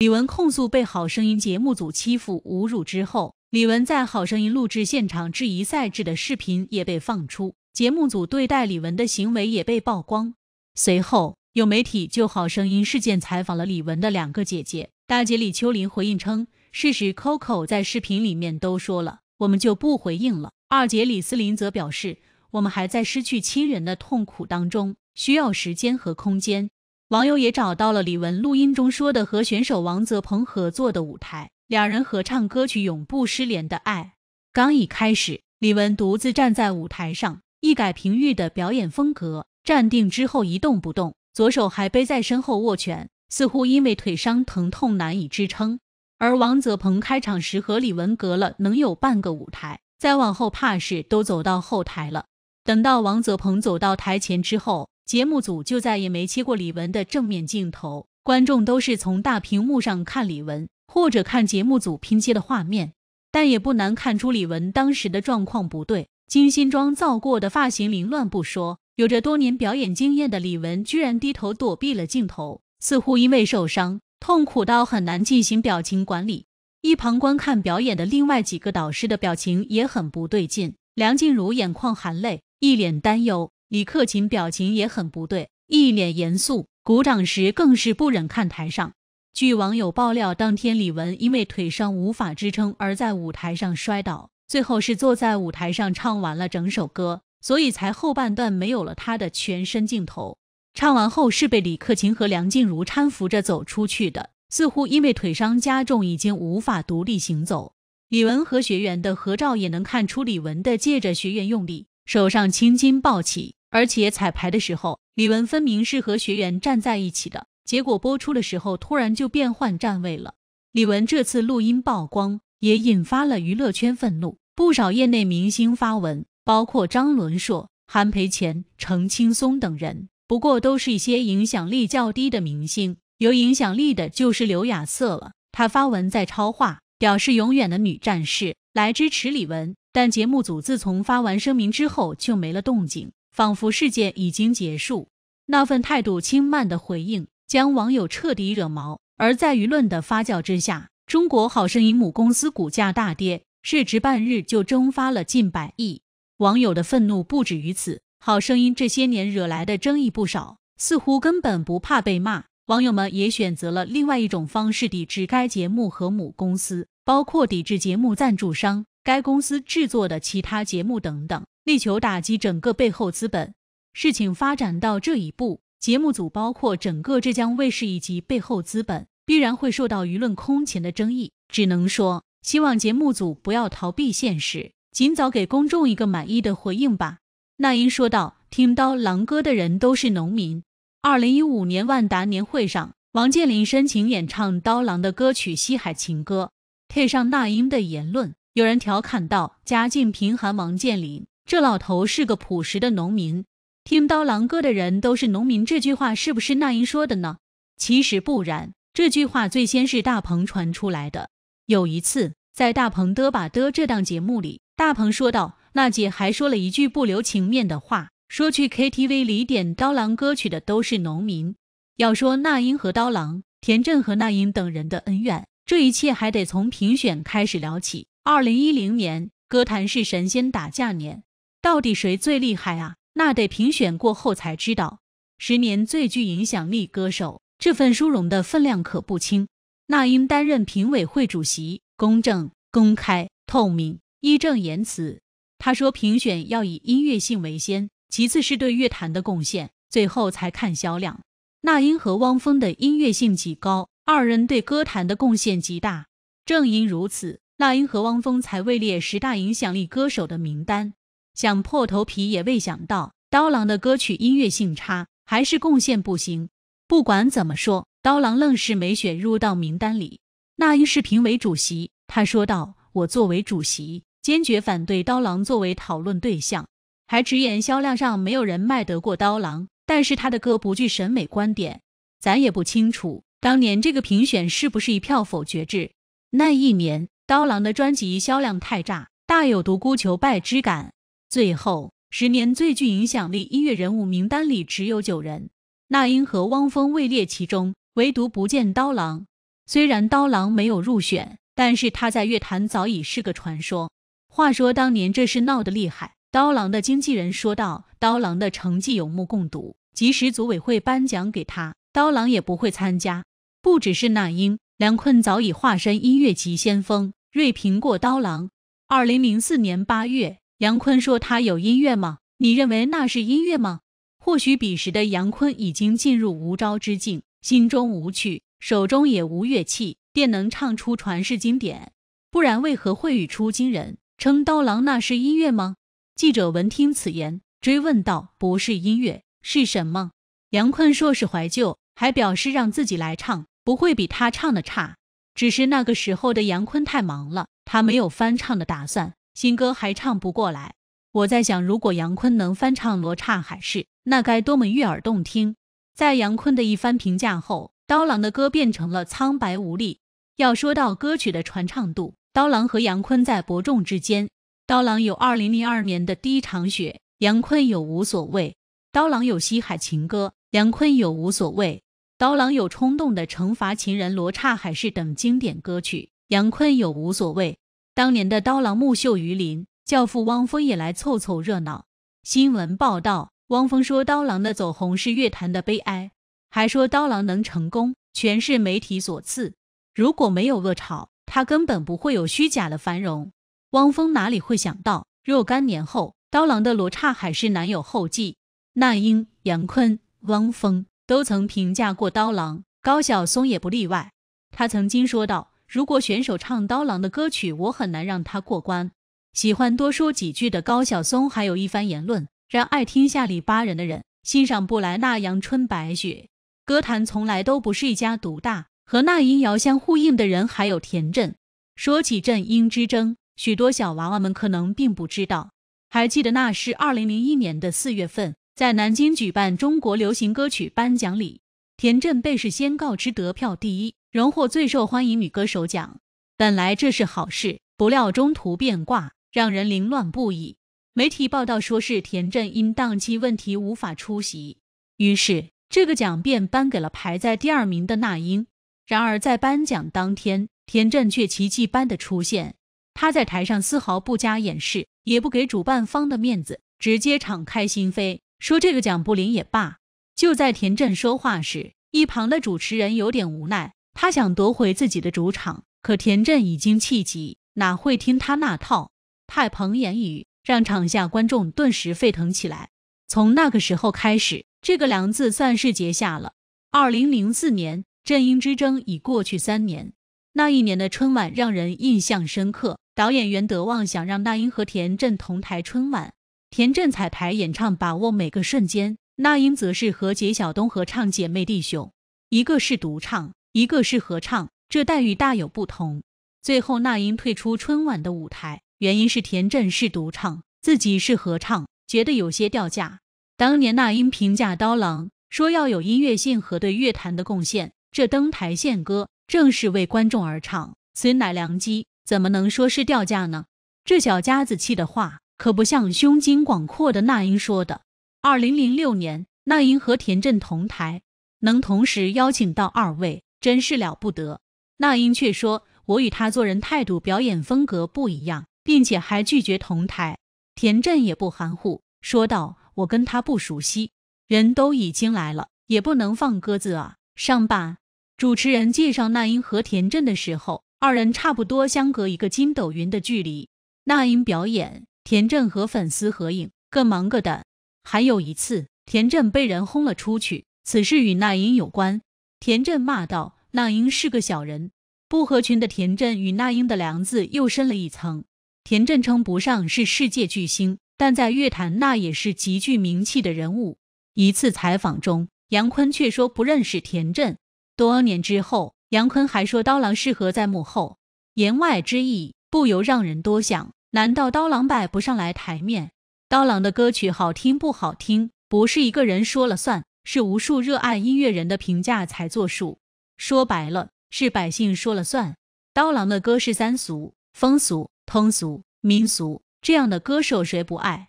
李玟控诉被《好声音》节目组欺负、侮辱之后，李玟在《好声音》录制现场质疑赛制的视频也被放出，节目组对待李玟的行为也被曝光。随后，有媒体就《好声音》事件采访了李玟的两个姐姐，大姐李秋林回应称：“事实 Coco 在视频里面都说了，我们就不回应了。”二姐李思琳则表示：“我们还在失去亲人的痛苦当中，需要时间和空间。”网友也找到了李玟录音中说的和选手王泽鹏合作的舞台，两人合唱歌曲《永不失联的爱》。刚一开始，李玟独自站在舞台上，一改平日的表演风格，站定之后一动不动，左手还背在身后握拳，似乎因为腿伤疼痛难以支撑。而王泽鹏开场时和李玟隔了能有半个舞台，再往后怕是都走到后台了。等到王泽鹏走到台前之后。节目组就再也没切过李玟的正面镜头，观众都是从大屏幕上看李玟，或者看节目组拼接的画面。但也不难看出李玟当时的状况不对，精心妆造过的发型凌乱不说，有着多年表演经验的李玟居然低头躲避了镜头，似乎因为受伤，痛苦到很难进行表情管理。一旁观看表演的另外几个导师的表情也很不对劲，梁静茹眼眶含泪，一脸担忧。李克勤表情也很不对，一脸严肃，鼓掌时更是不忍看台上。据网友爆料，当天李玟因为腿伤无法支撑，而在舞台上摔倒，最后是坐在舞台上唱完了整首歌，所以才后半段没有了他的全身镜头。唱完后是被李克勤和梁静茹搀扶着走出去的，似乎因为腿伤加重，已经无法独立行走。李玟和学员的合照也能看出李玟的借着学员用力。手上青筋暴起，而且彩排的时候，李玟分明是和学员站在一起的，结果播出的时候突然就变换站位了。李玟这次录音曝光也引发了娱乐圈愤怒，不少业内明星发文，包括张伦硕、韩培前、程青松等人，不过都是一些影响力较低的明星，有影响力的就是刘亚瑟了，他发文在超话表示永远的女战士，来支持李玟。但节目组自从发完声明之后就没了动静，仿佛事件已经结束。那份态度轻慢的回应，将网友彻底惹毛。而在舆论的发酵之下，中国好声音母公司股价大跌，市值半日就蒸发了近百亿。网友的愤怒不止于此，好声音这些年惹来的争议不少，似乎根本不怕被骂。网友们也选择了另外一种方式抵制该节目和母公司，包括抵制节目赞助商。该公司制作的其他节目等等，力求打击整个背后资本。事情发展到这一步，节目组包括整个浙江卫视以及背后资本，必然会受到舆论空前的争议。只能说，希望节目组不要逃避现实，尽早给公众一个满意的回应吧。那英说道：“听刀郎歌的人都是农民。”二零一五年万达年会上，王健林深情演唱刀郎的歌曲《西海情歌》，配上那英的言论。有人调侃道：“家境贫寒，王健林这老头是个朴实的农民。听刀郎歌的人都是农民。”这句话是不是那英说的呢？其实不然，这句话最先是大鹏传出来的。有一次，在大鹏的吧的这档节目里，大鹏说道：“娜姐还说了一句不留情面的话，说去 KTV 里点刀郎歌曲的都是农民。”要说那英和刀郎、田震和那英等人的恩怨，这一切还得从评选开始聊起。二零一零年，歌坛是神仙打架年，到底谁最厉害啊？那得评选过后才知道。十年最具影响力歌手这份殊荣的分量可不轻。那英担任评委会主席，公正、公开、透明、义正言辞。他说，评选要以音乐性为先，其次是对乐坛的贡献，最后才看销量。那英和汪峰的音乐性极高，二人对歌坛的贡献极大。正因如此。那英和汪峰才位列十大影响力歌手的名单，想破头皮也未想到，刀郎的歌曲音乐性差，还是贡献不行。不管怎么说，刀郎愣是没选入到名单里。那英是评委主席，他说道：“我作为主席，坚决反对刀郎作为讨论对象，还直言销量上没有人卖得过刀郎，但是他的歌不具审美观点。咱也不清楚当年这个评选是不是一票否决制。”那一年。刀郎的专辑销量太炸，大有独孤求败之感。最后十年最具影响力音乐人物名单里只有九人，那英和汪峰位列其中，唯独不见刀郎。虽然刀郎没有入选，但是他在乐坛早已是个传说。话说当年这事闹得厉害，刀郎的经纪人说道：“刀郎的成绩有目共睹，即使组委会颁奖给他，刀郎也不会参加。”不只是那英，梁坤早已化身音乐级先锋。锐评过刀郎。二零零四年八月，杨坤说他有音乐吗？你认为那是音乐吗？或许彼时的杨坤已经进入无招之境，心中无曲，手中也无乐器，便能唱出传世经典。不然为何会语出惊人，称刀郎那是音乐吗？记者闻听此言，追问道：“不是音乐是什么？”杨坤说是怀旧，还表示让自己来唱，不会比他唱的差。只是那个时候的杨坤太忙了，他没有翻唱的打算，新歌还唱不过来。我在想，如果杨坤能翻唱《罗刹海市》，那该多么悦耳动听！在杨坤的一番评价后，刀郎的歌变成了苍白无力。要说到歌曲的传唱度，刀郎和杨坤在伯仲之间。刀郎有2002年的《第一场雪》，杨坤有《无所谓》；刀郎有《西海情歌》，杨坤有《无所谓》。刀郎有冲动的惩罚情人、罗刹海市等经典歌曲，杨坤有无所谓。当年的刀郎木秀于林，教父汪峰也来凑凑热闹。新闻报道，汪峰说刀郎的走红是乐坛的悲哀，还说刀郎能成功全是媒体所赐，如果没有恶炒，他根本不会有虚假的繁荣。汪峰哪里会想到，若干年后，刀郎的罗刹海市难有后继，那英、杨坤、汪峰。都曾评价过刀郎，高晓松也不例外。他曾经说道：“如果选手唱刀郎的歌曲，我很难让他过关。”喜欢多说几句的高晓松还有一番言论，让爱听下里巴人的人欣赏不来那阳春白雪。歌坛从来都不是一家独大，和那英遥相呼应的人还有田震。说起正音之争，许多小娃娃们可能并不知道，还记得那是二零零一年的四月份。在南京举办中国流行歌曲颁奖礼，田震被事先告知得票第一，荣获最受欢迎女歌手奖。本来这是好事，不料中途变卦，让人凌乱不已。媒体报道说是田震因档期问题无法出席，于是这个奖便颁给了排在第二名的那英。然而在颁奖当天，田震却奇迹般的出现，他在台上丝毫不加掩饰，也不给主办方的面子，直接敞开心扉。说这个讲不灵也罢。就在田震说话时，一旁的主持人有点无奈，他想夺回自己的主场，可田震已经气急，哪会听他那套？太彭言语让场下观众顿时沸腾起来。从那个时候开始，这个梁子算是结下了。二零零四年，阵英之争已过去三年，那一年的春晚让人印象深刻。导演袁德旺想让那英和田震同台春晚。田震彩排演唱，把握每个瞬间；那英则是和解晓东合唱《姐妹弟兄》，一个是独唱，一个是合唱，这待遇大有不同。最后，那英退出春晚的舞台，原因是田震是独唱，自己是合唱，觉得有些掉价。当年那英评价刀郎，说要有音乐性和对乐坛的贡献，这登台献歌正是为观众而唱，此乃良机，怎么能说是掉价呢？这小家子气的话。可不像胸襟广阔的那英说的。二零零六年，那英和田震同台，能同时邀请到二位，真是了不得。那英却说：“我与他做人态度、表演风格不一样，并且还拒绝同台。”田震也不含糊，说道：“我跟他不熟悉，人都已经来了，也不能放鸽子啊。”上吧。主持人介绍那英和田震的时候，二人差不多相隔一个筋斗云的距离。那英表演。田震和粉丝合影，各忙各的。还有一次，田震被人轰了出去，此事与那英有关。田震骂道：“那英是个小人，不合群的。”田震与那英的梁子又深了一层。田震称不上是世界巨星，但在乐坛那也是极具名气的人物。一次采访中，杨坤却说不认识田震。多年之后，杨坤还说刀郎适合在幕后，言外之意不由让人多想。难道刀郎摆不上来台面？刀郎的歌曲好听不好听，不是一个人说了算，是无数热爱音乐人的评价才作数。说白了，是百姓说了算。刀郎的歌是三俗，风俗、通俗、民俗，这样的歌手谁不爱？